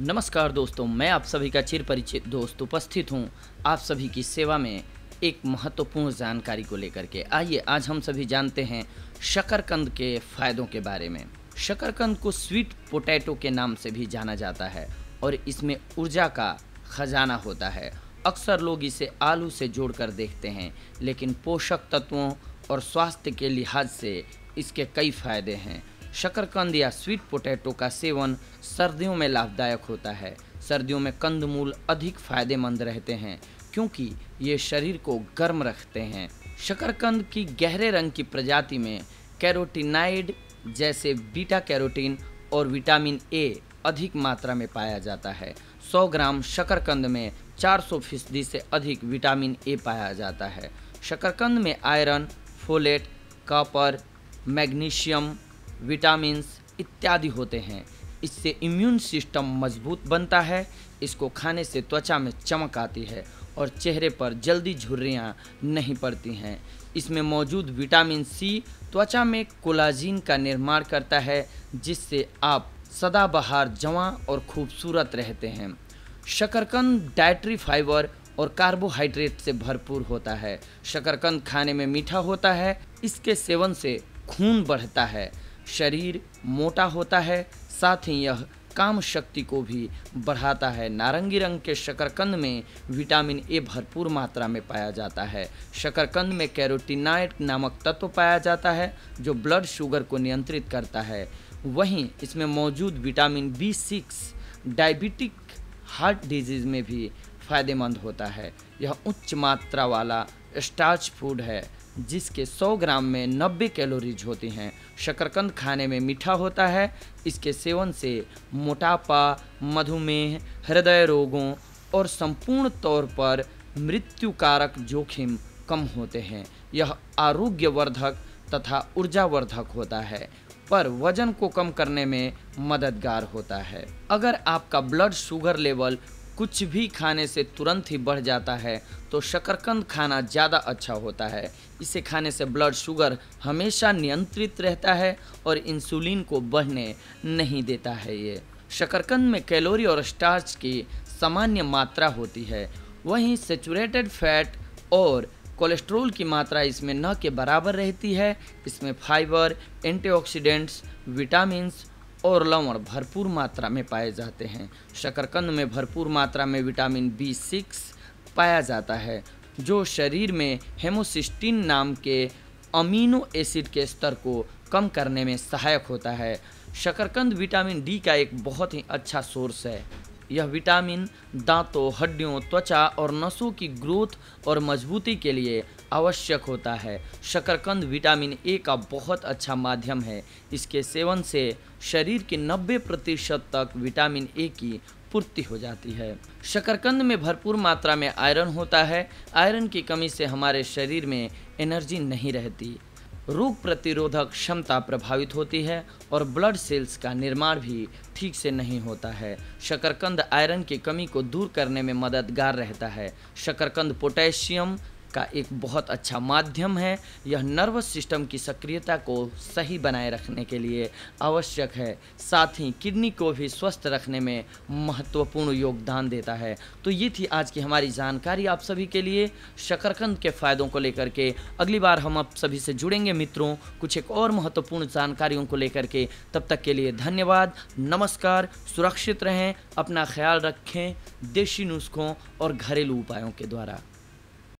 नमस्कार दोस्तों मैं आप सभी का चिर परिचित दोस्त उपस्थित हूँ आप सभी की सेवा में एक महत्वपूर्ण जानकारी को लेकर के आइए आज हम सभी जानते हैं शकरकंद के फ़ायदों के बारे में शकरकंद को स्वीट पोटैटो के नाम से भी जाना जाता है और इसमें ऊर्जा का खजाना होता है अक्सर लोग इसे आलू से जोड़कर देखते हैं लेकिन पोषक तत्वों और स्वास्थ्य के लिहाज से इसके कई फायदे हैं शकरकंद या स्वीट पोटैटो का सेवन सर्दियों में लाभदायक होता है सर्दियों में कंदमूल अधिक फायदेमंद रहते हैं क्योंकि ये शरीर को गर्म रखते हैं शकरकंद की गहरे रंग की प्रजाति में कैरोटीनाइड जैसे बीटा कैरोटीन और विटामिन ए अधिक मात्रा में पाया जाता है 100 ग्राम शकरकंद में 400 फीसदी से अधिक विटामिन ए पाया जाता है शकरकंद में iron folate copper magnesium vitamins इत्यादि होते हैं इससे इम्यून सिस्टम मजबूत बनता है इसको खाने से त्वचा में चमक आती है और चेहरे पर जल्दी झुर्रियाँ नहीं पड़ती हैं इसमें मौजूद विटामिन सी त्वचा में कोलाजीन का निर्माण करता है जिससे आप सदाबहार जवां और खूबसूरत रहते हैं शकरकंद डाइट्री फाइबर और कार्बोहाइड्रेट से भरपूर होता है शकरकंद खाने में मीठा होता है इसके सेवन से खून बढ़ता है शरीर मोटा होता है साथ ही यह काम शक्ति को भी बढ़ाता है नारंगी रंग के शकरकंद में विटामिन ए भरपूर मात्रा में पाया जाता है शकरकंद में कैरोटीनाइट नामक तत्व पाया जाता है जो ब्लड शुगर को नियंत्रित करता है वहीं इसमें मौजूद vitamin B six diabetic heart disease में भी फायदेमंद होता है यह उच्च मात्रा वाला स्टार्च फूड है जिसके 100 ग्राम में 90 कैलोरीज होती हैं शकरकंद खाने में मीठा होता है इसके सेवन से मोटापा मधुमेह हृदय रोगों और संपूर्ण तौर पर मृत्यु कारक जोखिम कम होते हैं यह आरोग्यवर्धक तथा ऊर्जावर्धक होता है पर वजन को कम करने में मददगार होता है अगर आपका ब्लड शुगर लेवल कुछ भी खाने से तुरंत ही बढ़ जाता है तो शकरकंद खाना ज़्यादा अच्छा होता है इसे खाने से ब्लड शुगर हमेशा नियंत्रित रहता है और इंसुलिन को बढ़ने नहीं देता है ये शकरकंद में कैलोरी और स्टार्च की सामान्य मात्रा होती है वहीं सेचुरेटेड फैट और कोलेस्ट्रोल की मात्रा इसमें न के बराबर रहती है इसमें फाइबर एंटीऑक्सीडेंट्स विटामिन्स और लवण भरपूर मात्रा में पाए जाते हैं शकरकंद में भरपूर मात्रा में विटामिन बी सिक्स पाया जाता है जो शरीर में हेमोसिस्टिन नाम के अमीनो एसिड के स्तर को कम करने में सहायक होता है शकरकंद विटामिन डी का एक बहुत ही अच्छा सोर्स है यह विटामिन दांतों हड्डियों त्वचा और नसों की ग्रोथ और मजबूती के लिए आवश्यक होता है शकरकंद विटामिन ए का बहुत अच्छा माध्यम है इसके सेवन से शरीर के 90 प्रतिशत तक विटामिन ए की पूर्ति हो जाती है शकरकंद में भरपूर मात्रा में आयरन होता है आयरन की कमी से हमारे शरीर में एनर्जी नहीं रहती रोग प्रतिरोधक क्षमता प्रभावित होती है और ब्लड सेल्स का निर्माण भी ठीक से नहीं होता है शकरकंद आयरन की कमी को दूर करने में मददगार रहता है शकरकंद पोटेशियम का एक बहुत अच्छा माध्यम है यह नर्वस सिस्टम की सक्रियता को सही बनाए रखने के लिए आवश्यक है साथ ही किडनी को भी स्वस्थ रखने में महत्वपूर्ण योगदान देता है तो ये थी आज की हमारी जानकारी आप सभी के लिए शकरकंद के फ़ायदों को लेकर के अगली बार हम आप सभी से जुड़ेंगे मित्रों कुछ एक और महत्वपूर्ण जानकारियों को लेकर के तब तक के लिए धन्यवाद नमस्कार सुरक्षित रहें अपना ख्याल रखें देशी नुस्खों और घरेलू उपायों के द्वारा